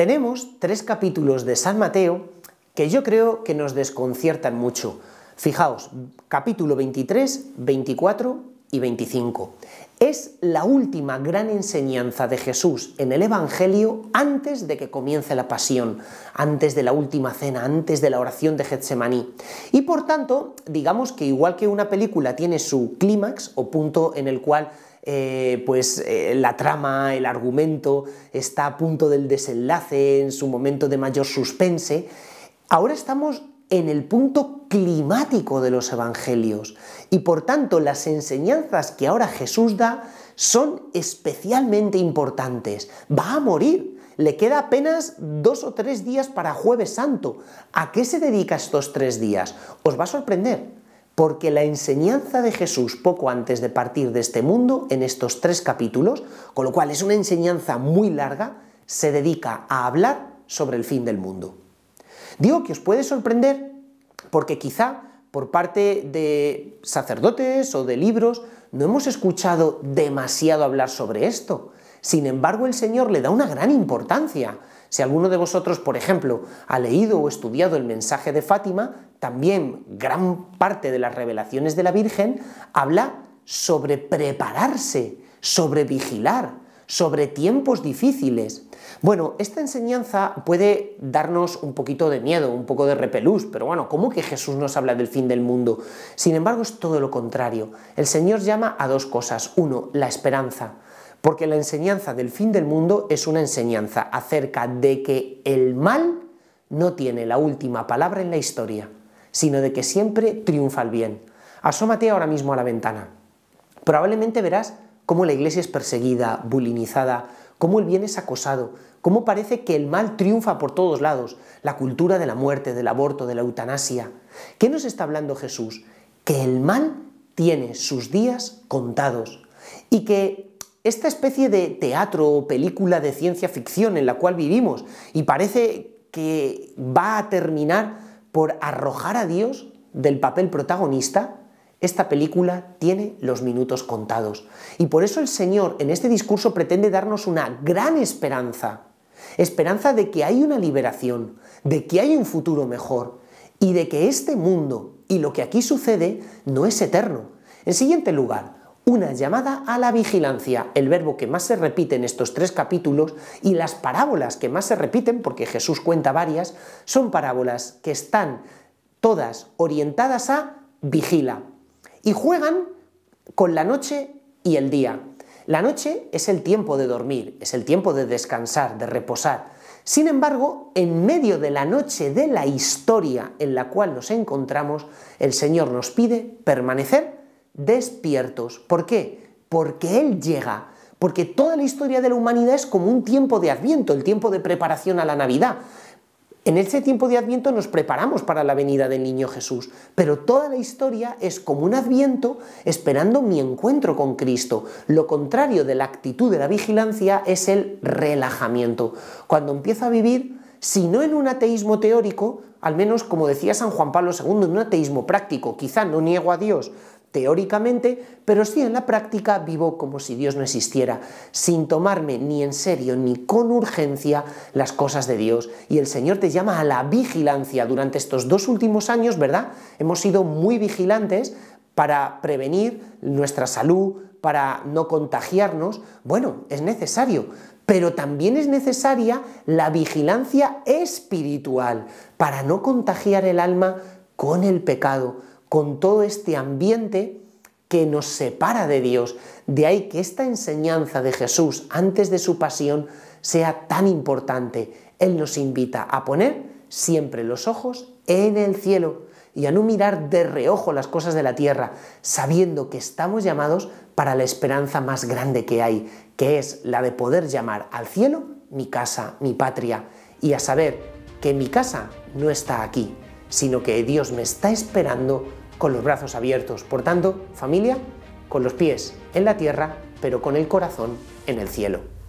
Tenemos tres capítulos de San Mateo que yo creo que nos desconciertan mucho. Fijaos, capítulo 23, 24 y 25. Es la última gran enseñanza de Jesús en el Evangelio antes de que comience la pasión, antes de la última cena, antes de la oración de Getsemaní. Y por tanto, digamos que igual que una película tiene su clímax o punto en el cual eh, pues eh, la trama, el argumento está a punto del desenlace, en su momento de mayor suspense. Ahora estamos en el punto climático de los evangelios y por tanto las enseñanzas que ahora Jesús da son especialmente importantes. Va a morir, le queda apenas dos o tres días para jueves santo. ¿A qué se dedica estos tres días? Os va a sorprender porque la enseñanza de Jesús poco antes de partir de este mundo, en estos tres capítulos, con lo cual es una enseñanza muy larga, se dedica a hablar sobre el fin del mundo. Digo que os puede sorprender porque quizá por parte de sacerdotes o de libros no hemos escuchado demasiado hablar sobre esto. Sin embargo, el Señor le da una gran importancia. Si alguno de vosotros, por ejemplo, ha leído o estudiado el mensaje de Fátima, también gran parte de las revelaciones de la Virgen habla sobre prepararse, sobre vigilar, sobre tiempos difíciles. Bueno, esta enseñanza puede darnos un poquito de miedo, un poco de repelús, pero bueno, ¿cómo que Jesús nos habla del fin del mundo? Sin embargo, es todo lo contrario. El Señor llama a dos cosas. Uno, la esperanza. Porque la enseñanza del fin del mundo es una enseñanza acerca de que el mal no tiene la última palabra en la historia, sino de que siempre triunfa el bien. Asómate ahora mismo a la ventana. Probablemente verás cómo la iglesia es perseguida, bulinizada, cómo el bien es acosado, cómo parece que el mal triunfa por todos lados, la cultura de la muerte, del aborto, de la eutanasia. ¿Qué nos está hablando Jesús? Que el mal tiene sus días contados y que esta especie de teatro o película de ciencia ficción en la cual vivimos y parece que va a terminar por arrojar a Dios del papel protagonista, esta película tiene los minutos contados. Y por eso el Señor en este discurso pretende darnos una gran esperanza. Esperanza de que hay una liberación, de que hay un futuro mejor y de que este mundo y lo que aquí sucede no es eterno. En siguiente lugar, una llamada a la vigilancia, el verbo que más se repite en estos tres capítulos y las parábolas que más se repiten, porque Jesús cuenta varias, son parábolas que están todas orientadas a vigila y juegan con la noche y el día. La noche es el tiempo de dormir, es el tiempo de descansar, de reposar. Sin embargo, en medio de la noche de la historia en la cual nos encontramos, el Señor nos pide permanecer despiertos. ¿Por qué? Porque Él llega. Porque toda la historia de la humanidad es como un tiempo de adviento, el tiempo de preparación a la Navidad. En ese tiempo de Adviento nos preparamos para la venida del Niño Jesús, pero toda la historia es como un Adviento esperando mi encuentro con Cristo. Lo contrario de la actitud de la vigilancia es el relajamiento. Cuando empiezo a vivir, si no en un ateísmo teórico, al menos como decía San Juan Pablo II, en un ateísmo práctico, quizá no niego a Dios, teóricamente, pero sí en la práctica vivo como si Dios no existiera, sin tomarme ni en serio ni con urgencia las cosas de Dios. Y el Señor te llama a la vigilancia. Durante estos dos últimos años, ¿verdad? Hemos sido muy vigilantes para prevenir nuestra salud, para no contagiarnos. Bueno, es necesario, pero también es necesaria la vigilancia espiritual para no contagiar el alma con el pecado con todo este ambiente que nos separa de Dios. De ahí que esta enseñanza de Jesús antes de su pasión sea tan importante. Él nos invita a poner siempre los ojos en el cielo y a no mirar de reojo las cosas de la tierra, sabiendo que estamos llamados para la esperanza más grande que hay, que es la de poder llamar al cielo mi casa, mi patria, y a saber que mi casa no está aquí, sino que Dios me está esperando con los brazos abiertos. Por tanto, familia, con los pies en la tierra, pero con el corazón en el cielo.